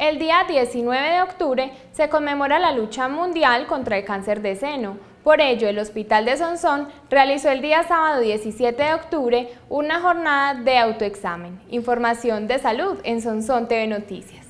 El día 19 de octubre se conmemora la lucha mundial contra el cáncer de seno. Por ello, el Hospital de Sonsón realizó el día sábado 17 de octubre una jornada de autoexamen. Información de salud en Sonsón TV Noticias.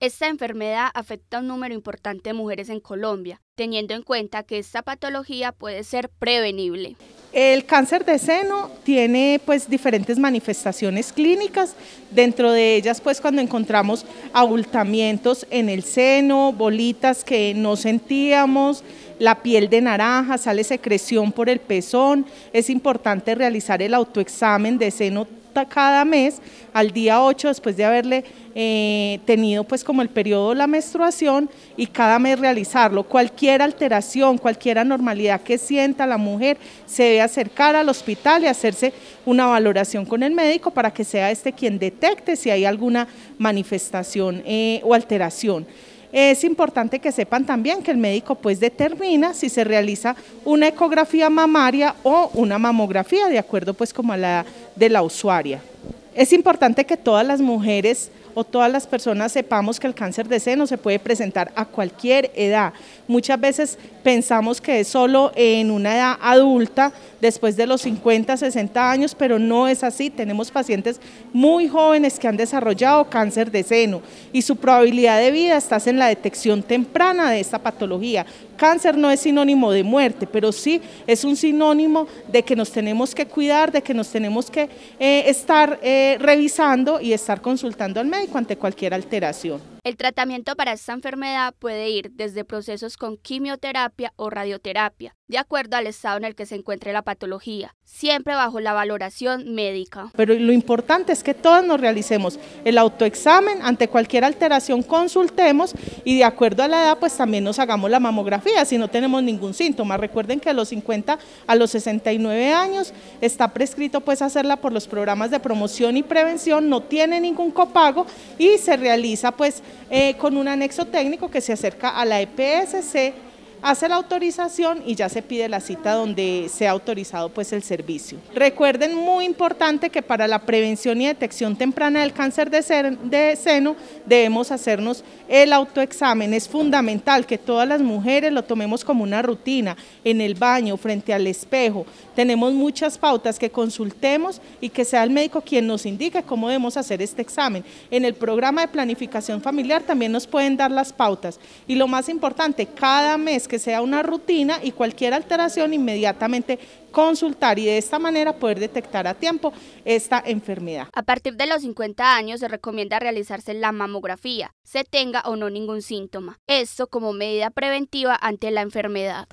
Esta enfermedad afecta a un número importante de mujeres en Colombia, teniendo en cuenta que esta patología puede ser prevenible. El cáncer de seno tiene pues diferentes manifestaciones clínicas, dentro de ellas pues cuando encontramos abultamientos en el seno, bolitas que no sentíamos, la piel de naranja, sale secreción por el pezón, es importante realizar el autoexamen de seno cada mes, al día 8 después de haberle eh, tenido pues como el periodo de la menstruación y cada mes realizarlo. Cualquier alteración, cualquier anormalidad que sienta la mujer se debe acercar al hospital y hacerse una valoración con el médico para que sea este quien detecte si hay alguna manifestación eh, o alteración es importante que sepan también que el médico pues determina si se realiza una ecografía mamaria o una mamografía de acuerdo pues como a la de la usuaria. Es importante que todas las mujeres o todas las personas sepamos que el cáncer de seno se puede presentar a cualquier edad. Muchas veces pensamos que es solo en una edad adulta, después de los 50, 60 años, pero no es así. Tenemos pacientes muy jóvenes que han desarrollado cáncer de seno y su probabilidad de vida está en la detección temprana de esta patología. Cáncer no es sinónimo de muerte, pero sí es un sinónimo de que nos tenemos que cuidar, de que nos tenemos que eh, estar eh, revisando y estar consultando al médico cuante cualquier alteración. El tratamiento para esta enfermedad puede ir desde procesos con quimioterapia o radioterapia, de acuerdo al estado en el que se encuentre la patología, siempre bajo la valoración médica. Pero lo importante es que todos nos realicemos el autoexamen, ante cualquier alteración consultemos y de acuerdo a la edad pues también nos hagamos la mamografía si no tenemos ningún síntoma. Recuerden que a los 50 a los 69 años está prescrito pues hacerla por los programas de promoción y prevención, no tiene ningún copago y se realiza pues eh, con un anexo técnico que se acerca a la EPSC hace la autorización y ya se pide la cita donde sea autorizado pues el servicio. Recuerden muy importante que para la prevención y detección temprana del cáncer de, de seno debemos hacernos el autoexamen. Es fundamental que todas las mujeres lo tomemos como una rutina, en el baño, frente al espejo. Tenemos muchas pautas que consultemos y que sea el médico quien nos indique cómo debemos hacer este examen. En el programa de planificación familiar también nos pueden dar las pautas y lo más importante, cada mes que sea una rutina y cualquier alteración inmediatamente consultar y de esta manera poder detectar a tiempo esta enfermedad. A partir de los 50 años se recomienda realizarse la mamografía, se tenga o no ningún síntoma. Esto como medida preventiva ante la enfermedad.